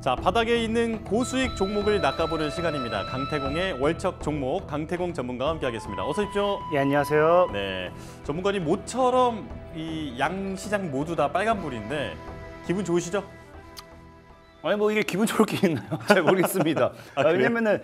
자, 바닥에 있는 고수익 종목을 낚아보는 시간입니다. 강태공의 월척 종목 강태공 전문가와 함께하겠습니다. 어서 오십시오. 예, 안녕하세요. 네, 전문가님 모처럼 이 양 시장 모두 다 빨간불인데 기분 좋으시죠? 아니 뭐 이게 기분 좋을 게 있나요? 잘 모르겠습니다. 아, 왜냐면은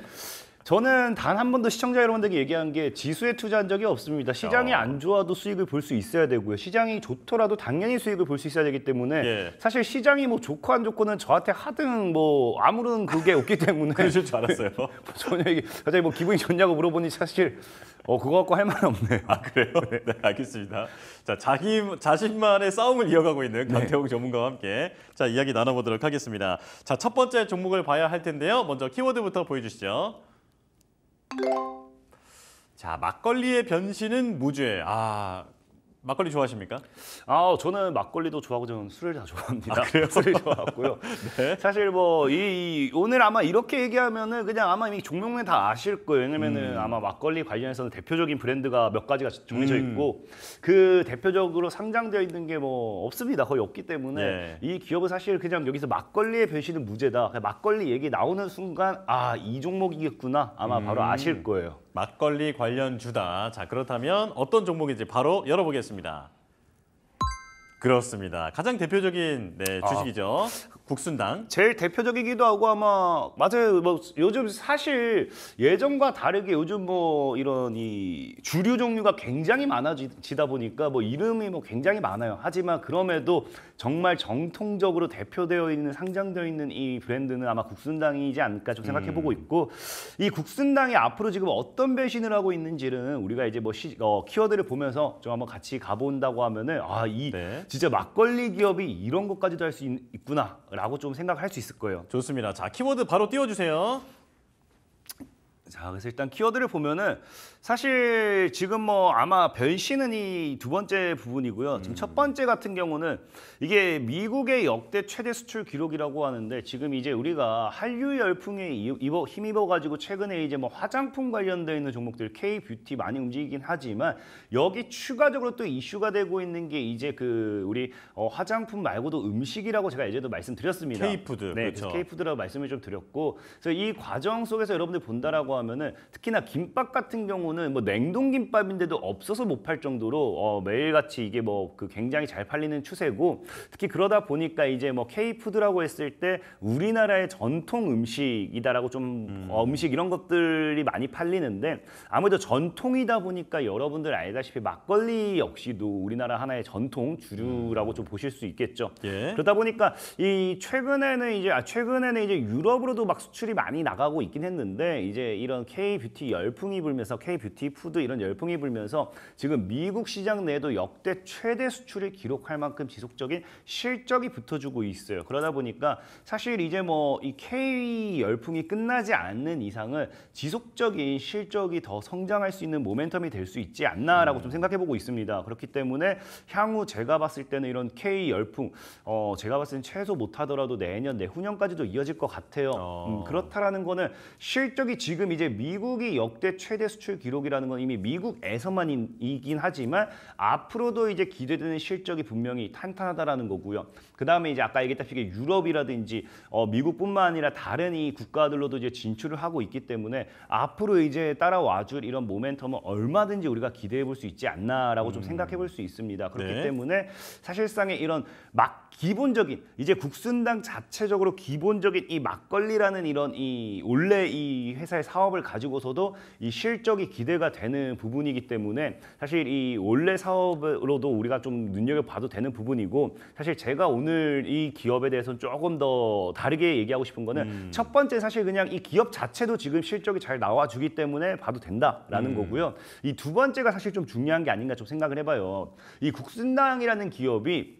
저는 단 한 번도 시청자 여러분들에게 얘기한 게 지수에 투자한 적이 없습니다. 시장이 어. 안 좋아도 수익을 볼 수 있어야 되고요. 시장이 좋더라도 당연히 수익을 볼 수 있어야 되기 때문에 예. 사실 시장이 뭐 좋고 안 좋고는 저한테 하등 뭐 아무런 그게 없기 때문에 그러실 줄 알았어요. 전혀 이게 갑자기 뭐 기분이 좋냐고 물어보니 사실 어 그거 갖고 할 말 없네. 아 그래요? 네. 네. 알겠습니다. 자 자기 자신만의 싸움을 이어가고 있는 강태홍 네. 전문가와 함께 자 이야기 나눠보도록 하겠습니다. 자 첫 번째 종목을 봐야 할 텐데요. 먼저 키워드부터 보여주시죠. 자, 막걸리의 변신은 무죄. 아, 막걸리 좋아하십니까? 아, 저는 막걸리도 좋아하고 저는 술을 다 좋아합니다. 아, 그래요? 술을 좋아하고요. 네. 사실 뭐이 이, 오늘 아마 이렇게 얘기하면은 그냥 아마 이미 종목은 다 아실 거예요. 왜냐면은 음. 아마 막걸리 관련해서는 대표적인 브랜드가 몇 가지가 정해져 음. 있고 음. 그 대표적으로 상장되어 있는 게 뭐 없습니다. 거의 없기 때문에 네. 이 기업은 사실 그냥 여기서 막걸리의 변신은 무죄다. 막걸리 얘기 나오는 순간 아, 이 종목이겠구나. 아마 음. 바로 아실 거예요. 막걸리 관련주다. 자 그렇다면 어떤 종목인지 바로 열어보겠습니다. 그렇습니다. 가장 대표적인 네, 아. 주식이죠. 아. 국순당. 제일 대표적이기도 하고 아마 맞아요. 뭐 요즘 사실 예전과 다르게 요즘 뭐 이런 이 주류 종류가 굉장히 많아지다 보니까 뭐 이름이 뭐 굉장히 많아요. 하지만 그럼에도 정말 정통적으로 대표되어 있는 상장되어 있는 이 브랜드는 아마 국순당이지 않을까 좀 생각해 보고 음. 있고 이 국순당이 앞으로 지금 어떤 배신을 하고 있는지는 우리가 이제 뭐 시, 어, 키워드를 보면서 좀 한번 같이 가본다고 하면은 아이 네. 진짜 막걸리 기업이 이런 것까지도 할 수 있구나라고 좀 생각할 수 있을 거예요. 좋습니다. 자 키워드 바로 띄워주세요. 자 그래서 일단 키워드를 보면은 사실 지금 뭐 아마 변신은 이 두 번째 부분이고요. 지금 첫 음. 번째 같은 경우는 이게 미국의 역대 최대 수출 기록이라고 하는데 지금 이제 우리가 한류 열풍에 입어, 힘입어 가지고 최근에 이제 뭐 화장품 관련돼 있는 종목들 K 뷰티 많이 움직이긴 하지만 여기 추가적으로 또 이슈가 되고 있는 게 이제 그 우리 어, 화장품 말고도 음식이라고 제가 예전에도 말씀드렸습니다. K 푸드 네, 그렇죠. K 푸드라고 말씀을 좀 드렸고 그래서 이 과정 속에서 여러분들 본다라고 하면은 특히나 김밥 같은 경우는 경우는 뭐 냉동김밥인데도 없어서 못 팔 정도로 어, 매일같이 이게 뭐 그 굉장히 잘 팔리는 추세고 특히 그러다 보니까 이제 뭐 K푸드라고 했을 때 우리나라의 전통 음식이다라고 좀 음. 어, 음식 이런 것들이 많이 팔리는데 아무래도 전통이다 보니까 여러분들 알다시피 막걸리 역시도 우리나라 하나의 전통 주류라고 음. 좀 보실 수 있겠죠. 예. 그러다 보니까 이 최근에는 이제 아 최근에는 이제 유럽으로도 막 수출이 많이 나가고 있긴 했는데 이제 이런 K 뷰티 열풍이 불면서 K 뷰티 뷰티, 푸드 이런 열풍이 불면서 지금 미국 시장 내에도 역대 최대 수출을 기록할 만큼 지속적인 실적이 붙어주고 있어요. 그러다 보니까 사실 이제 뭐 이 K 열풍이 끝나지 않는 이상은 지속적인 실적이 더 성장할 수 있는 모멘텀이 될 수 있지 않나라고 음. 좀 생각해보고 있습니다. 그렇기 때문에 향후 제가 봤을 때는 이런 K 열풍, 어 제가 봤을 때는 최소 못하더라도 내년 내후년까지도 이어질 것 같아요. 어. 음, 그렇다라는 거는 실적이 지금 이제 미국이 역대 최대 수출 기록 기록이라는 건 이미 미국에서만이긴 하지만 앞으로도 이제 기대되는 실적이 분명히 탄탄하다라는 거고요. 그 다음에 이제 아까 얘기했다시피 유럽이라든지 어, 미국뿐만 아니라 다른 이 국가들로도 이제 진출을 하고 있기 때문에 앞으로 이제 따라와줄 이런 모멘텀은 얼마든지 우리가 기대해 볼 수 있지 않나라고 음. 좀 생각해 볼 수 있습니다. 그렇기 네. 때문에 사실상의 이런 막 기본적인 이제 국순당 자체적으로 기본적인 이 막걸리라는 이런 이 원래 이 회사의 사업을 가지고서도 이 실적이 기대가 되는 부분이기 때문에 사실 이 원래 사업으로도 우리가 좀 눈여겨봐도 되는 부분이고 사실 제가 오늘 이 기업에 대해서는 조금 더 다르게 얘기하고 싶은 거는 음. 첫 번째 사실 그냥 이 기업 자체도 지금 실적이 잘 나와주기 때문에 봐도 된다라는 음. 거고요. 이 두 번째가 사실 좀 중요한 게 아닌가 좀 생각을 해봐요. 이 국순당이라는 기업이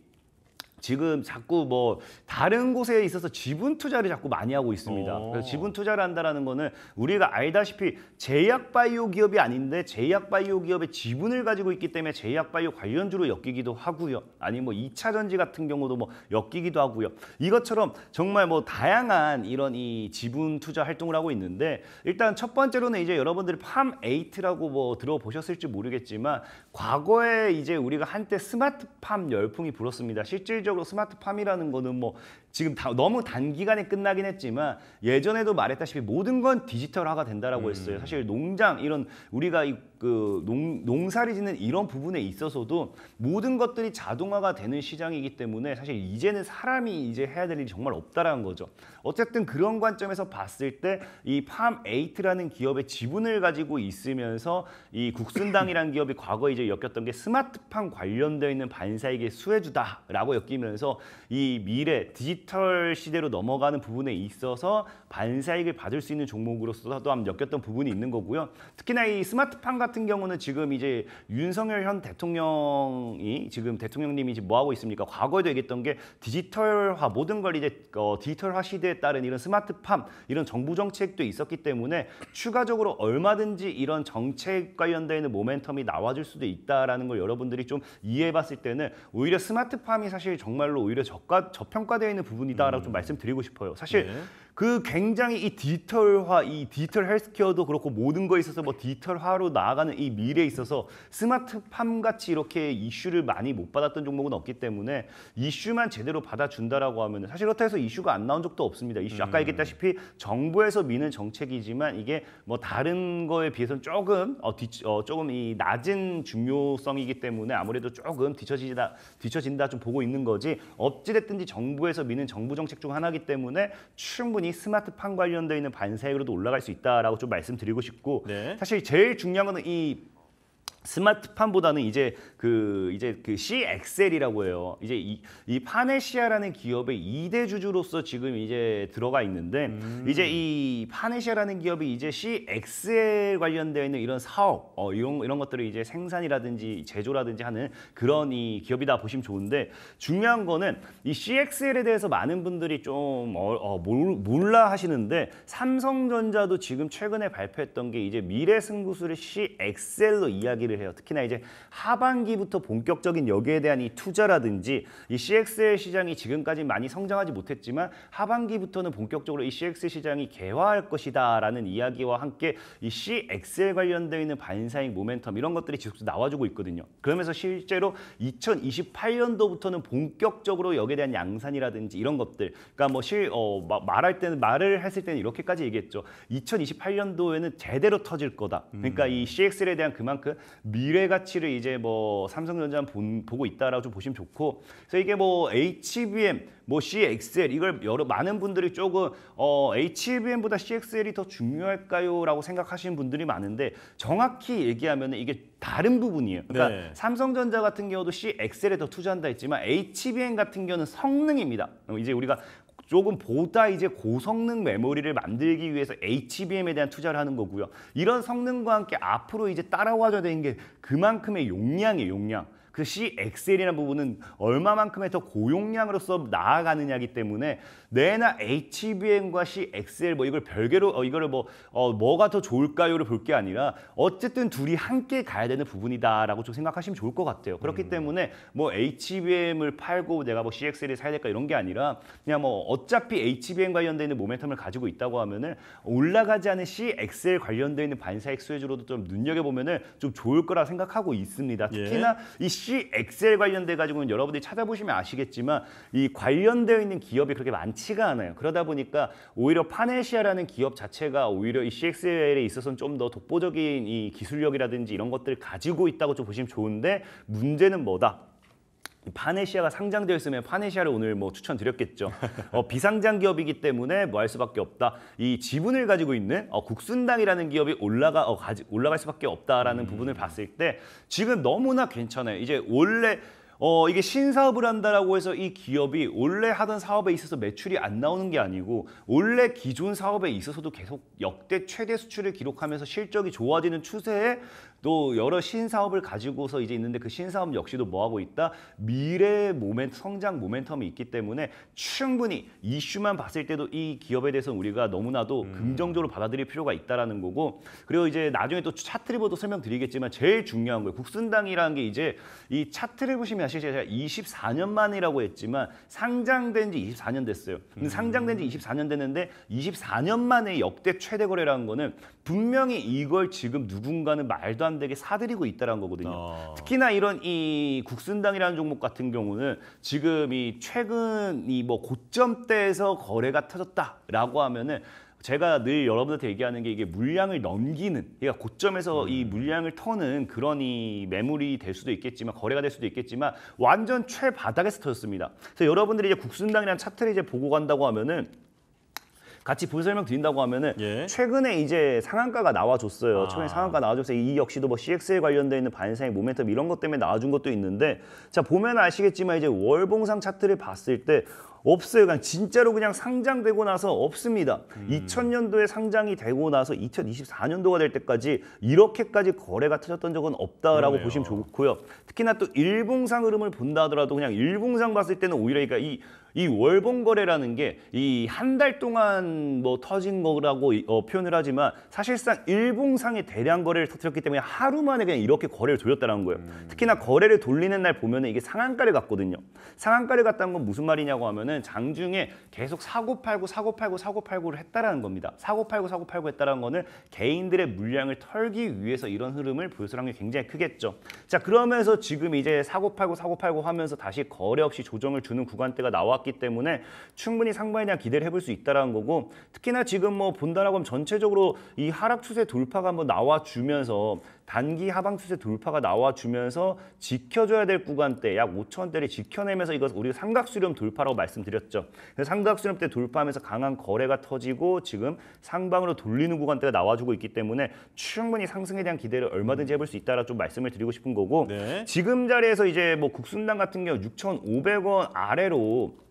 지금 자꾸 뭐 다른 곳에 있어서 지분 투자를 자꾸 많이 하고 있습니다. 오. 어. 그래서 지분 투자를 한다는 거는 우리가 알다시피 제약 바이오 기업이 아닌데 제약 바이오 기업의 지분을 가지고 있기 때문에 제약 바이오 관련주로 엮이기도 하고요. 아니 뭐 2차 전지 같은 경우도 뭐 엮이기도 하고요. 이것처럼 정말 뭐 다양한 이런 이 지분 투자 활동을 하고 있는데 일단 첫 번째로는 이제 여러분들이 팜에이트라고 뭐 들어보셨을지 모르겠지만 과거에 이제 우리가 한때 스마트팜 열풍이 불었습니다. 실질적으로 스마트팜이라는 거는 뭐 지금 다, 너무 단기간에 끝나긴 했지만 예전에도 말했다시피 모든 건 디지털화가 된다라고 음. 했어요. 사실 농장 이런 우리가 그 농, 농사를 짓는 이런 부분에 있어서도 모든 것들이 자동화가 되는 시장이기 때문에 사실 이제는 사람이 이제 해야 될 일이 정말 없다라는 거죠. 어쨌든 그런 관점에서 봤을 때 이 팜에이트라는 기업의 지분을 가지고 있으면서 이 국순당이라는 기업이 과거 이제 엮였던 게 스마트팜 관련되어 있는 반사익의 수혜주다라고 엮이면서 이 미래 디지털 디지털 시대로 넘어가는 부분에 있어서 반사익을 받을 수 있는 종목으로서 또한 번 엮였던 부분이 있는 거고요. 특히나 이 스마트팜 같은 경우는 지금 이제 윤석열 현 대통령이 지금 대통령님이 지금 뭐 하고 있습니까? 과거에도 얘기했던 게 디지털화 모든 걸 이제 어, 디지털화 시대에 따른 이런 스마트팜 이런 정부 정책도 있었기 때문에 추가적으로 얼마든지 이런 정책 관련돼 있는 모멘텀이 나와줄 수도 있다라는 걸 여러분들이 좀 이해해봤을 때는 오히려 스마트팜이 사실 정말로 오히려 저가 저평가되어 있는 부분. 부분이다라고 좀 음. 말씀드리고 싶어요. 사실 네. 그 굉장히 이 디지털화, 이 디지털 헬스케어도 그렇고 모든 거에 있어서 뭐 디지털화로 나아가는 이 미래에 있어서 스마트팜 같이 이렇게 이슈를 많이 못 받았던 종목은 없기 때문에 이슈만 제대로 받아준다라고 하면 사실 그렇다 해서 이슈가 안 나온 적도 없습니다. 이슈 아까 음. 얘기했다시피 정부에서 미는 정책이지만 이게 뭐 다른 거에 비해서는 조금 어, 뒤, 어 조금 이 낮은 중요성이기 때문에 아무래도 조금 뒤처지다 뒤처진다 좀 보고 있는 거지 어찌됐든지 정부에서 미는 정부 정책 중 하나이기 때문에 충분히 충분히 스마트팜 관련되어 있는 반사액으로도 올라갈 수 있다라고 좀 말씀드리고 싶고 네. 사실 제일 중요한 거는 이 스마트판보다는 이제 그 이제 그 CXL이라고 해요. 이제 이, 이 파네시아라는 기업의 이대 주주로서 지금 이제 들어가 있는데 음. 이제 이 파네시아라는 기업이 이제 CXL 관련되어 있는 이런 사업 어 이런 이런 것들을 이제 생산이라든지 제조라든지 하는 그런 이 기업이다 보시면 좋은데 중요한 거는 이 CXL에 대해서 많은 분들이 좀 어, 어 몰라 하시는데 삼성전자도 지금 최근에 발표했던 게 이제 미래 승부수를 CXL로 이야기를 이기를 해요. 특히나 이제 하반기부터 본격적인 여기에 대한 이 투자라든지 이 CXL 시장이 지금까지 많이 성장하지 못했지만 하반기부터는 본격적으로 이 CX 시장이 개화할 것이다라는 이야기와 함께 이 CXL 관련되어 있는 반사익 모멘텀 이런 것들이 지속적으로 나와주고 있거든요. 그러면서 실제로 2028년도부터는 본격적으로 여기에 대한 양산이라든지 이런 것들 그러니까 뭐 실, 어, 말할 때는 말을 했을 때는 이렇게까지 얘기했죠. 2028년도에는 제대로 터질 거다. 그러니까 음. 이 CXL에 대한 그만큼 미래 가치를 이제 뭐 삼성전자 보고 있다라고 좀 보시면 좋고 그래서 이게 뭐 HBM 뭐 CXL 이걸 여러 많은 분들이 조금 어 HBM보다 CXL이 더 중요할까요라고 생각하시는 분들이 많은데 정확히 얘기하면 이게 다른 부분이에요. 그러니까 네. 삼성전자 같은 경우도 CXL에 더 투자한다 했지만 HBM 같은 경우는 성능입니다. 어, 이제 우리가 조금 보다 이제 고성능 메모리를 만들기 위해서 HBM에 대한 투자를 하는 거고요. 이런 성능과 함께 앞으로 이제 따라와줘야 되는 게 그만큼의 용량이에요, 용량. 그 CXL이라는 부분은 얼마만큼의 더 고용량으로서 나아가느냐기 때문에 내나 HBM과 CXL 뭐 이걸 별개로 어, 이거를 뭐 어, 뭐가 더 좋을까요를 볼 게 아니라 어쨌든 둘이 함께 가야 되는 부분이다라고 좀 생각하시면 좋을 것 같아요. 그렇기 음. 때문에 뭐 HBM을 팔고 내가 뭐 CXL을 사야 될까 이런 게 아니라 그냥 뭐 어차피 HBM 관련돼 있는 모멘텀을 가지고 있다고 하면은 올라가지 않은 CXL 관련돼 있는 반사 엑스웨즈로도 좀 눈여겨 보면은 좀 좋을 거라 생각하고 있습니다. 예. 특히나 예. 이역 엑셀 관련돼 가지고는 여러분들이 찾아보시면 아시겠지만 이 관련되어 있는 기업이 그렇게 많지가 않아요. 그러다 보니까 오히려 파네시아라는 기업 자체가 오히려 이 CXL에 있어서는 좀 더 독보적인 이 기술력이라든지 이런 것들을 가지고 있다고 좀 보시면 좋은데 문제는 뭐다? 파네시아가 상장되어 있으면 파네시아를 오늘 뭐 추천드렸겠죠. 어, 비상장 기업이기 때문에 뭐 할 수밖에 없다. 이 지분을 가지고 있는 어, 국순당이라는 기업이 올라가 어, 가지, 올라갈 수밖에 없다라는 음. 부분을 봤을 때 지금 너무나 괜찮아요. 이제 원래 어, 이게 신사업을 한다라고 해서 이 기업이 원래 하던 사업에 있어서 매출이 안 나오는 게 아니고 원래 기존 사업에 있어서도 계속 역대 최대 수출을 기록하면서 실적이 좋아지는 추세에 또 여러 신사업을 가지고서 이제 있는데 그 신사업 역시도 뭐하고 있다? 미래 모멘 성장 모멘텀이 있기 때문에 충분히 이슈만 봤을 때도 이 기업에 대해서 는 우리가 너무나도 음. 긍정적으로 받아들일 필요가 있다라는 거고 그리고 이제 나중에 또 차트리버도 설명드리겠지만 제일 중요한 거예요. 국순당이라는 게 이제 이 차트를 보시면 아시죠? 제가 24년 만이라고 했지만 상장된 지 24년 됐어요. 근 음. 상장된 지 24년 됐는데 24년 만에 역대 최대 거래라는 거는 분명히 이걸 지금 누군가는 말도 부담되게 사들이고 있다는 거거든요. 어. 특히나 이런 이 국순당이라는 종목 같은 경우는 지금 이 최근 이 뭐 고점대에서 거래가 터졌다라고 하면은 제가 늘 여러분한테 얘기하는 게 이게 물량을 넘기는 그러니까 고점에서 음. 이 물량을 터는 그런 이 매물이 될 수도 있겠지만 거래가 될 수도 있겠지만 완전 최바닥에서 터졌습니다. 그래서 여러분들이 이제 국순당이라는 차트를 이제 보고 간다고 하면은 같이 부분 설명 드린다고 하면은 예. 최근에 이제 상한가가 나와줬어요. 아. 최근에 상한가 나와줬어요. 이 역시도 뭐 CX에 관련돼 있는 반사의 모멘텀 이런 것 때문에 나와준 것도 있는데 자 보면 아시겠지만 이제 월봉상 차트를 봤을 때 없어요. 그냥 진짜로 그냥 상장되고 나서 없습니다. 음. 2000년도에 상장이 되고 나서 2024년도가 될 때까지 이렇게까지 거래가 터졌던 적은 없다라고 그러네요. 보시면 좋고요. 특히나 또 일봉상 흐름을 본다 하더라도 그냥 일봉상 봤을 때는 오히려 그러니까 이이 월봉 거래라는 게 이 한 달 동안 뭐 터진 거라고 어, 표현을 하지만 사실상 일봉상의 대량 거래를 터뜨렸기 때문에 하루 만에 그냥 이렇게 거래를 돌렸다는 거예요. 음. 특히나 거래를 돌리는 날 보면은 이게 상한가를 갔거든요. 상한가를 갔다는 건 무슨 말이냐고 하면은 장중에 계속 사고 팔고 사고 팔고 사고 팔고를 했다라는 겁니다. 사고 팔고 사고 팔고 했다라는 거는 개인들의 물량을 털기 위해서 이런 흐름을 보여주는 게 굉장히 크겠죠. 자 그러면서 지금 이제 사고 팔고 사고 팔고 하면서 다시 거래 없이 조정을 주는 구간대가 나왔 왔기 때문에 충분히 상반에 대한 기대를 해볼 수 있다는 라 거고 특히나 지금 뭐 본다라고 하면 전체적으로 이 하락 추세 돌파가 한번 나와주면서 단기 하방 추세 돌파가 나와주면서 지켜줘야 될 구간대 약 5천원대를 지켜내면서 이것 우리가 삼각수렴 돌파라고 말씀드렸죠. 삼각수렴 때 돌파하면서 강한 거래가 터지고 지금 상방으로 돌리는 구간대가 나와주고 있기 때문에 충분히 상승에 대한 기대를 얼마든지 해볼 수 있다라 고좀 말씀을 드리고 싶은 거고 네. 지금 자리에서 이제 뭐 국순당 같은 경우 6,500원 아래로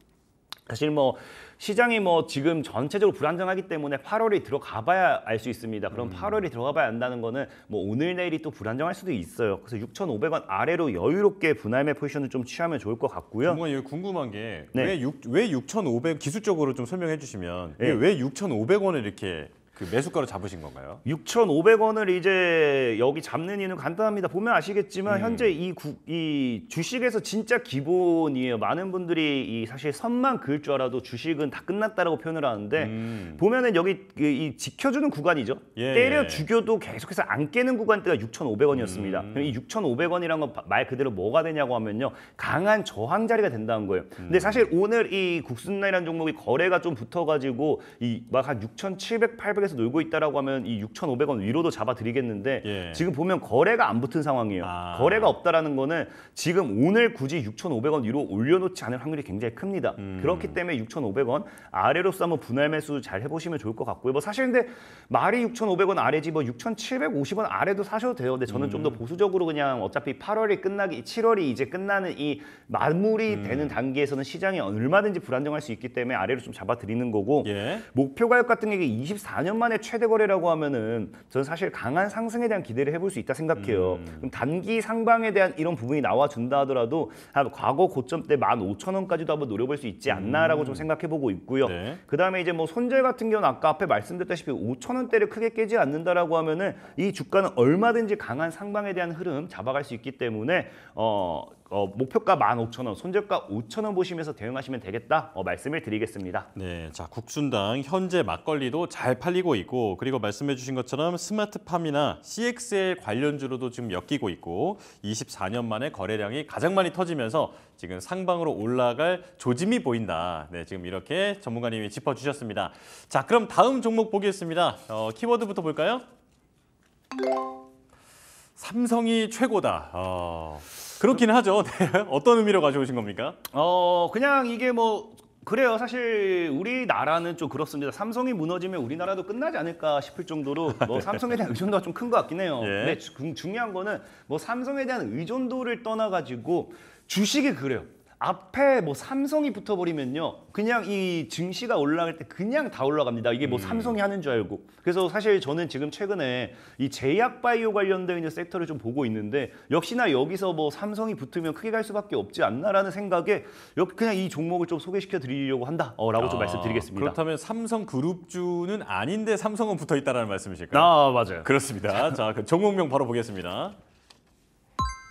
사실 뭐 시장이 뭐 지금 전체적으로 불안정하기 때문에 8월이 들어가 봐야 알 수 있습니다. 그럼 음. 8월이 들어가 봐야 안다는 거는 뭐 오늘 내일이 또 불안정할 수도 있어요. 그래서 6,500원 아래로 여유롭게 분할매 포지션을 좀 취하면 좋을 것 같고요. 정말 이거 궁금한 게왜 네. 6, 왜6,500 기술적으로 좀 설명해 주시면 네. 왜 6,500원을 이렇게 그 매수가로 잡으신 건가요? 6,500원을 이제 여기 잡는 이유는 간단합니다. 보면 아시겠지만 음. 현재 이, 구, 이 주식에서 진짜 기본이에요. 많은 분들이 이 사실 선만 그을 줄 알아도 주식은 다 끝났다라고 표현을 하는데 음. 보면은 여기 이, 그 이 지켜주는 구간이죠. 예. 때려 죽여도 계속해서 안 깨는 구간대가 6,500원이었습니다. 음. 이 6,500원이란 건 말 그대로 뭐가 되냐고 하면요. 강한 저항 자리가 된다는 거예요. 근데 음. 사실 오늘 이 국순나이라는 종목이 거래가 좀 붙어가지고 이 막 한 6,700, 800 바닥에서 놀고 있다라고 하면 이 6,500원 위로도 잡아드리겠는데 예. 지금 보면 거래가 안 붙은 상황이에요. 아. 거래가 없다라는 거는 지금 오늘 굳이 6,500원 위로 올려놓지 않을 확률이 굉장히 큽니다. 음. 그렇기 때문에 6,500원 아래로서 한번 분할 매수 잘 해보시면 좋을 것 같고요. 뭐 사실 근데 말이 6,500원 아래지 뭐 6,750원 아래도 사셔도 돼요. 근데 저는 음. 좀더 보수적으로 그냥 어차피 8월이 끝나기 7월이 이제 끝나는 이 마무리되는 음. 단계에서는 시장이 얼마든지 불안정할 수 있기 때문에 아래로 좀 잡아드리는 거고 예. 목표 가격 같은 게 24년 4년 만에 최대 거래라고 하면은 저는 사실 강한 상승에 대한 기대를 해볼 수 있다 생각해요. 음. 그럼 단기 상방에 대한 이런 부분이 나와준다 하더라도 과거 고점 때 15,000원까지도 한번 노려볼 수 있지 않나라고 음. 좀 생각해보고 있고요. 네. 그다음에 이제 뭐 손절 같은 경우는 아까 앞에 말씀드렸다시피 5,000원대를 크게 깨지 않는다라고 하면은 이 주가는 얼마든지 강한 상방에 대한 흐름 잡아갈 수 있기 때문에 어 어, 목표가 15,000원, 손절가 5,000원 보시면서 대응하시면 되겠다 어, 말씀을 드리겠습니다. 네, 자 국순당 현재 막걸리도 잘 팔리고 있고 그리고 말씀해 주신 것처럼 스마트팜이나 CXL 관련주로도 지금 엮이고 있고 24년 만에 거래량이 가장 많이 터지면서 지금 상방으로 올라갈 조짐이 보인다. 네, 지금 이렇게 전문가님이 짚어주셨습니다. 자, 그럼 다음 종목 보겠습니다. 어, 키워드부터 볼까요? 삼성이 최고다. 어, 그렇긴 하죠. 네. 어떤 의미로 가져오신 겁니까? 어 그냥 이게 뭐 그래요. 사실 우리나라는 좀 그렇습니다. 삼성이 무너지면 우리나라도 끝나지 않을까 싶을 정도로 뭐 삼성에 대한 의존도가 좀 큰 것 같긴 해요. 예. 근데 주, 중요한 거는 뭐 삼성에 대한 의존도를 떠나가지고 주식이 그래요. 앞에 뭐 삼성이 붙어버리면요. 그냥 이 증시가 올라갈 때 그냥 다 올라갑니다. 이게 뭐 음. 삼성이 하는 줄 알고. 그래서 사실 저는 지금 최근에 이 제약바이오 관련되어 있는 섹터를 좀 보고 있는데 역시나 여기서 뭐 삼성이 붙으면 크게 갈 수밖에 없지 않나라는 생각에 그냥 이 종목을 좀 소개시켜 드리려고 한다라고 아, 좀 말씀드리겠습니다. 그렇다면 삼성 그룹주는 아닌데 삼성은 붙어 있다라는 말씀이실까요? 아 맞아요. 그렇습니다. 자, 그 종목명 바로 보겠습니다.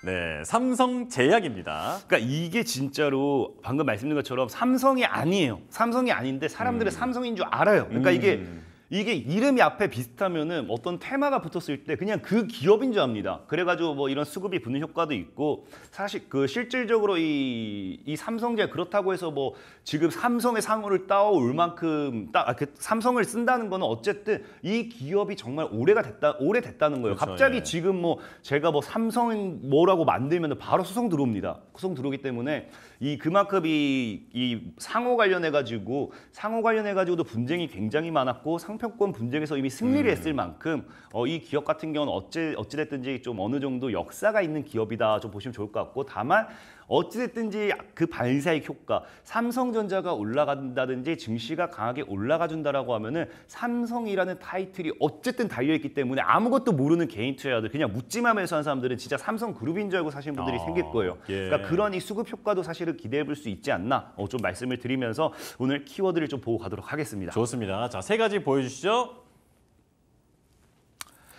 네, 삼성제약입니다. 그러니까 이게 진짜로 방금 말씀드린 것처럼 삼성이 아니에요. 삼성이 아닌데 사람들은 음. 삼성인 줄 알아요. 그러니까 이게 음. 이게 이름이 앞에 비슷하면은 어떤 테마가 붙었을 때 그냥 그 기업인 줄 압니다. 그래가지고 뭐 이런 수급이 붙는 효과도 있고 사실 그 실질적으로 이, 이 삼성제 그렇다고 해서 뭐 지금 삼성의 상호를 따올 만큼 따, 아, 그 삼성을 쓴다는 거는 어쨌든 이 기업이 정말 오래가 됐다 오래됐다는 거예요. 그렇죠, 갑자기 예. 지금 뭐 제가 뭐 삼성 뭐라고 만들면 바로 소송 들어옵니다. 소송 들어오기 때문에 이 그만큼 이, 이 상호 관련해 가지고 상호 관련해 가지고도 분쟁이 굉장히 많았고 상표 상표권 분쟁에서 이미 승리를 음. 했을 만큼 어, 이 기업 같은 경우는 어찌 어찌 됐든지 좀 어느 정도 역사가 있는 기업이다 좀 보시면 좋을 것 같고 다만 어찌됐든지 그반사의 효과, 삼성전자가 올라간다든지 증시가 강하게 올라가 준다라고 하면은 삼성이라는 타이틀이 어쨌든 달려있기 때문에 아무것도 모르는 개인 투자자들, 그냥 묻지마면서 한 사람들은 진짜 삼성그룹인 줄 알고 사시는 분들이 아, 생길 거예요. 예. 그러니까 그러니 수급 효과도 사실은 기대해 볼 수 있지 않나 어, 좀 말씀을 드리면서 오늘 키워드를 좀 보고 가도록 하겠습니다. 좋습니다. 자, 세 가지 보여주시죠.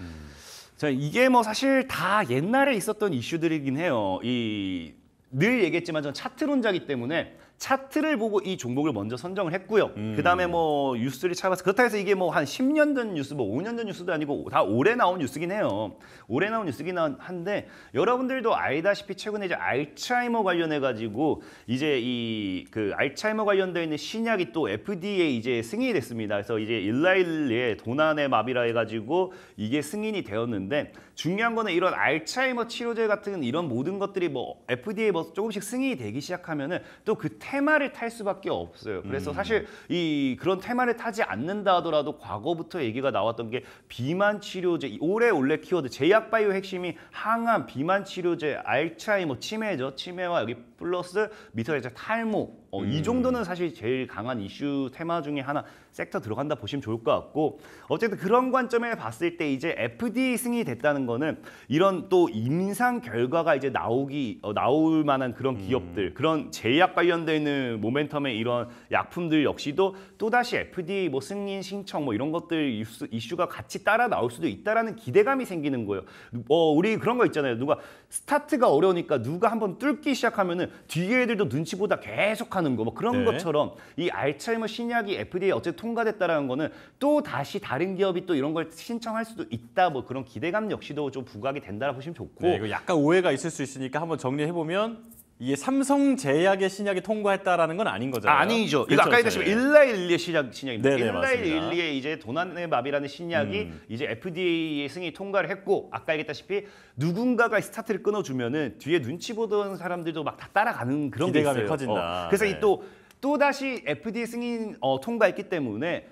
음. 자, 이게 뭐 사실 다 옛날에 있었던 이슈들이긴 해요. 이늘 얘기했지만 전 차트론자기 때문에 차트를 보고 이 종목을 먼저 선정을 했고요. 음. 그다음에 뭐 뉴스를 찾아서 봤 그렇다 고 해서 이게 뭐 한 10년 전 뉴스, 뭐 5년 전 뉴스도 아니고 다 올해 나온 뉴스긴 해요. 올해 나온 뉴스긴 한데 여러분들도 알다시피 최근에 이제 알츠하이머 관련해 가지고 이제 이 그 알츠하이머 관련되어 있는 신약이 또 FDA 이제 승인이 됐습니다. 그래서 이제 일라일리의 도난의 마비라 해 가지고 이게 승인이 되었는데 중요한 거는 이런 알츠하이머 치료제 같은 이런 모든 것들이 뭐 FDA 뭐 조금씩 승인이 되기 시작하면은 또 그 테마를 탈 수밖에 없어요. 그래서 음. 사실 이 그런 테마를 타지 않는다 하더라도 과거부터 얘기가 나왔던 게 비만 치료제 올해 올래 키워드 제약바이오 핵심이 항암 비만 치료제 알츠하이머 치매죠. 치매와 여기 플러스 미터에서 탈모 어, 음. 이 정도는 사실 제일 강한 이슈 테마 중에 하나 섹터 들어간다 보시면 좋을 것 같고 어쨌든 그런 관점에 봤을 때 이제 FD 승이 됐다는 거는 이런 또 임상 결과가 이제 나오기 어, 나올 만한 그런 기업들 음. 그런 제약 관련되는 모멘텀의 이런 약품들 역시도 또다시 FD 뭐 승인 신청 뭐 이런 것들 이슈, 이슈가 같이 따라 나올 수도 있다라는 기대감이 생기는 거예요. 어 우리 그런 거 있잖아요. 누가 스타트가 어려우니까 누가 한번 뚫기 시작하면은 뒤에 애들도 눈치보다 계속 하는 거 뭐 그런 네. 것처럼 이 알츠하이머 신약이 FDA 어제 통과됐다라는 거는 또 다시 다른 기업이 또 이런 걸 신청할 수도 있다 뭐 그런 기대감 역시도 좀 부각이 된다라고 보시면 좋고 네, 이거 약간 오해가 있을 수 있으니까 한번 정리해 보면 이게 삼성제약의 신약이 통과했다라는 건 아닌 거잖아요. 아니죠. 이거 아까 얘기했지만 일라일리의 신약 신약입니다. 네네, 일라일리의 이제 도난의마비라는 신약이 음. 이제 FDA 승인 통과를 했고 아까 얘기했다시피 누군가가 스타트를 끊어주면은 뒤에 눈치 보던 사람들도 막 다 따라가는 그런 기대감이 게 있어요. 커진다. 어. 그래서 네. 이또 또 다시 FDA 승인 어, 통과했기 때문에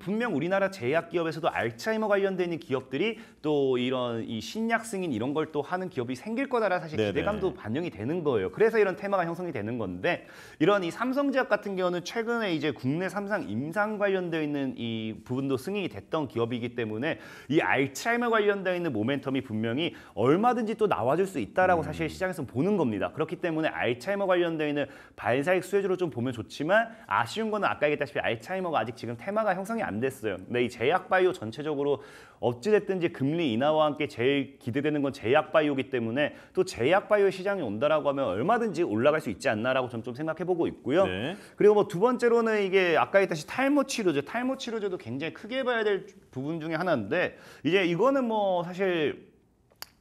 분명 우리나라 제약 기업에서도 알츠하이머 관련된 기업들이 또 이런 이 신약 승인 이런 걸 또 하는 기업이 생길 거다라 사실 네네. 기대감도 반영이 되는 거예요. 그래서 이런 테마가 형성이 되는 건데 이런 이 삼성제약 같은 경우는 최근에 이제 국내 삼성 임상 관련되어 있는 이 부분도 승인이 됐던 기업이기 때문에 이 알츠하이머 관련되어 있는 모멘텀이 분명히 얼마든지 또 나와줄 수 있다라고 음. 사실 시장에서 보는 겁니다. 그렇기 때문에 알츠하이머 관련되어 있는 반사익 수혜주로 좀 보면 좋지만 아쉬운 거는 아까 얘기했다시피 알츠하이머가 아직 지금 테마가 향상이 안 됐어요. 근데 이 제약바이오 전체적으로 어찌됐든지 금리 인하와 함께 제일 기대되는 건 제약바이오기 때문에 또 제약바이오 시장이 온다라고 하면 얼마든지 올라갈 수 있지 않나라고 저는 좀 생각해보고 있고요. 네. 그리고 뭐 두 번째로는 이게 아까 했듯이 탈모 치료제, 탈모 치료제도 굉장히 크게 봐야 될 부분 중에 하나인데 이제 이거는 뭐 사실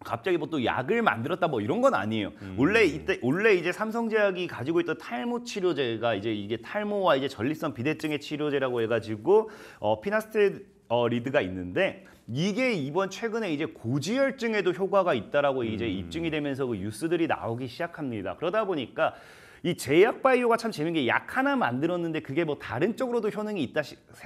갑자기 뭐 또 약을 만들었다 뭐 이런 건 아니에요. 음. 원래 이때 원래 이제 삼성제약이 가지고 있던 탈모 치료제가 이제 이게 탈모와 이제 전립선 비대증의 치료제라고 해가지고 어 피나스테 어, 리드가 있는데 이게 이번 최근에 이제 고지혈증에도 효과가 있다라고 이제 음. 입증이 되면서 그 뉴스들이 나오기 시작합니다. 그러다 보니까 이 제약 바이오가 참 재밌는 게 약 하나 만들었는데 그게 뭐 다른 쪽으로도 효능이 있다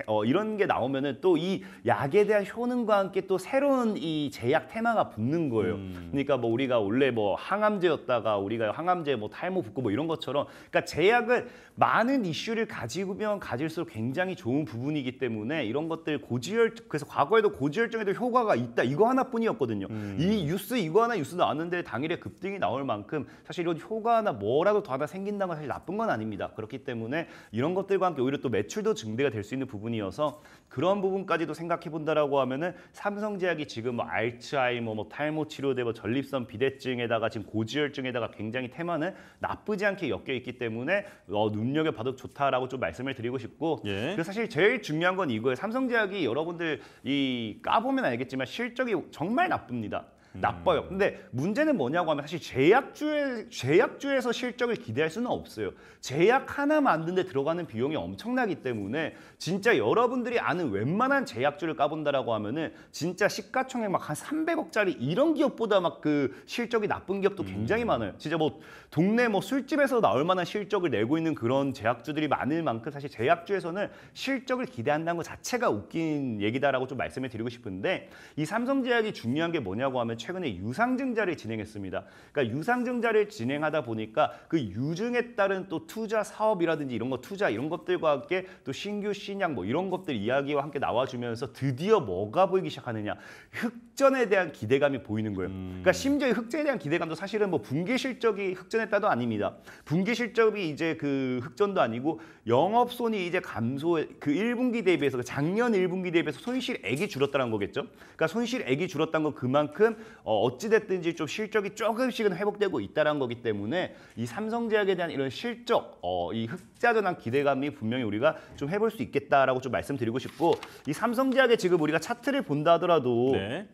어, 이런 게 나오면은 또 이 약에 대한 효능과 함께 또 새로운 이 제약 테마가 붙는 거예요. 음. 그러니까 뭐 우리가 원래 뭐 항암제였다가 우리가 항암제 뭐 탈모 붙고 뭐 이런 것처럼 그러니까 제약을 많은 이슈를 가지면 가질수록 굉장히 좋은 부분이기 때문에 이런 것들 고지혈 그래서 과거에도 고지혈증에도 효과가 있다 이거 하나뿐이었거든요. 음. 이 뉴스 이거 하나 뉴스 나왔는데 당일에 급등이 나올 만큼 사실 이런 효과 하나 뭐라도 더 하나 생 생긴다는 사실 나쁜 건 아닙니다. 그렇기 때문에 이런 것들과 함께 오히려 또 매출도 증대가 될 수 있는 부분이어서 그런 부분까지도 생각해 본다라고 하면은 삼성제약이 지금 뭐 알츠하이머, 뭐 탈모 치료대뭐 전립선 비대증에다가 지금 고지혈증에다가 굉장히 테마는 나쁘지 않게 엮여 있기 때문에 어, 눈여겨 봐도 좋다라고 좀 말씀을 드리고 싶고 예. 그 사실 제일 중요한 건 이거예요. 삼성제약이 여러분들 이 까보면 알겠지만 실적이 정말 나쁩니다. 음. 나빠요. 근데 문제는 뭐냐고 하면 사실 제약주에 제약주에서 실적을 기대할 수는 없어요. 제약 하나 만드는데 들어가는 비용이 엄청나기 때문에 진짜 여러분들이 아는 웬만한 제약주를 까본다라고 하면은 진짜 시가총액 막 한 300억짜리 이런 기업보다 막 그 실적이 나쁜 기업도 굉장히 음. 많아요. 진짜 뭐 동네 뭐 술집에서 나올 만한 실적을 내고 있는 그런 제약주들이 많을 만큼 사실 제약주에서는 실적을 기대한다는 것 자체가 웃긴 얘기다라고 좀 말씀을 드리고 싶은데 이 삼성제약이 중요한 게 뭐냐고 하면 최근에 유상증자를 진행했습니다. 그러니까 유상증자를 진행하다 보니까 그 유증에 따른 또 투자 사업이라든지 이런 거 투자 이런 것들과 함께 또 신규 신약 뭐 이런 것들 이야기와 함께 나와주면서 드디어 뭐가 보이기 시작하느냐 흑전에 대한 기대감이 보이는 거예요. 음. 그러니까 심지어 흑전에 대한 기대감도 사실은 뭐 분기 실적이 흑전에 따도 아닙니다. 분기 실적이 이제 그 흑전도 아니고 영업 손이 이제 감소 그 1분기 대비해서 그 작년 1분기 대비해서 손실액이 줄었다는 거겠죠. 그러니까 손실액이 줄었다는 건 그만큼 어찌 어 됐든지 좀 실적이 조금씩은 회복되고 있다는 거기 때문에 이 삼성제약에 대한 이런 실적, 어, 이 흑자 전환 기대감이 분명히 우리가 좀 해볼 수 있겠다라고 좀 말씀드리고 싶고 이 삼성제약의 지금 우리가 차트를 본다 하더라도 네.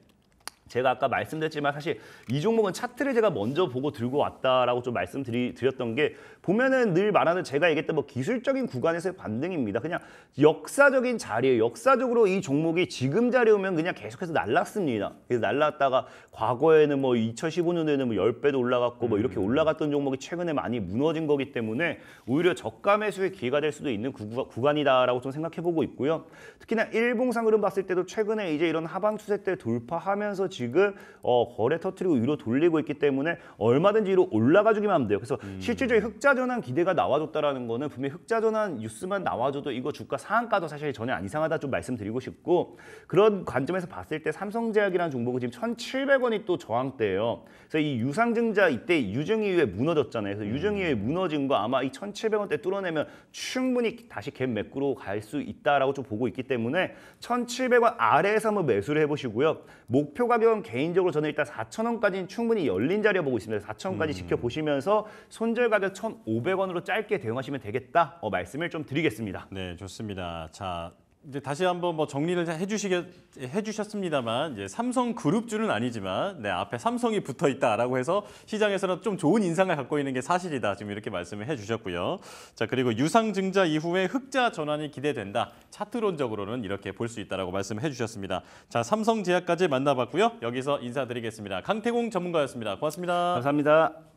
제가 아까 말씀드렸지만 사실 이 종목은 차트를 제가 먼저 보고 들고 왔다라고 좀 말씀드렸던 게 보면은 늘 말하는 제가 얘기했던 뭐 기술적인 구간에서의 반등입니다. 그냥 역사적인 자리에 역사적으로 이 종목이 지금 자리에 오면 그냥 계속해서 날랐습니다. 그래서 날랐다가 과거에는 뭐 2015년에는 뭐 10배도 올라갔고 뭐 이렇게 음. 올라갔던 종목이 최근에 많이 무너진 거기 때문에 오히려 저가 매수의 기회가 될 수도 있는 구간이다라고 좀 생각해 보고 있고요. 특히나 일봉상 흐름 봤을 때도 최근에 이제 이런 하방 추세 때 돌파하면서 지금 어, 거래 터트리고 위로 돌리고 있기 때문에 얼마든지 위로 올라가 주기만 하면 돼요. 그래서 음. 실질적인 흑자 전환 기대가 나와줬다라는 거는 분명히 흑자 전환 뉴스만 나와줘도 이거 주가 상한가도 사실 전혀 안 이상하다 좀 말씀드리고 싶고 그런 관점에서 봤을 때 삼성제약이라는 종목은 지금 1 7 0 0 원이또 저항대예요. 그래서 이 유상증자 이때 유증 이후에 무너졌잖아요. 그래서 음. 유증 이후에 무너진 거 아마 이7 0 0 원대 뚫어내면 충분히 다시 갭 매크로 갈 수 있다라고 좀 보고 있기 때문에 1 7 0 0원 아래에서 한번 매수를 해보시고요. 목표 가격 지금 개인적으로 저는 일단 4천원까지는 충분히 열린 자리에 보고 있습니다. 4천원까지 음. 지켜보시면서 손절 가격 1,500원으로 짧게 대응하시면 되겠다 어, 말씀을 좀 드리겠습니다. 네, 좋습니다. 자, 이제 다시 한번 뭐 정리를 해주시게 해주셨습니다만 이제 삼성 그룹주는 아니지만 네 앞에 삼성이 붙어 있다라고 해서 시장에서는 좀 좋은 인상을 갖고 있는 게 사실이다 지금 이렇게 말씀을 해주셨고요. 자 그리고 유상증자 이후에 흑자 전환이 기대된다. 차트론적으로는 이렇게 볼 수 있다라고 말씀해주셨습니다. 자 삼성제약까지 만나봤고요. 여기서 인사드리겠습니다. 강태공 전문가였습니다. 고맙습니다. 감사합니다.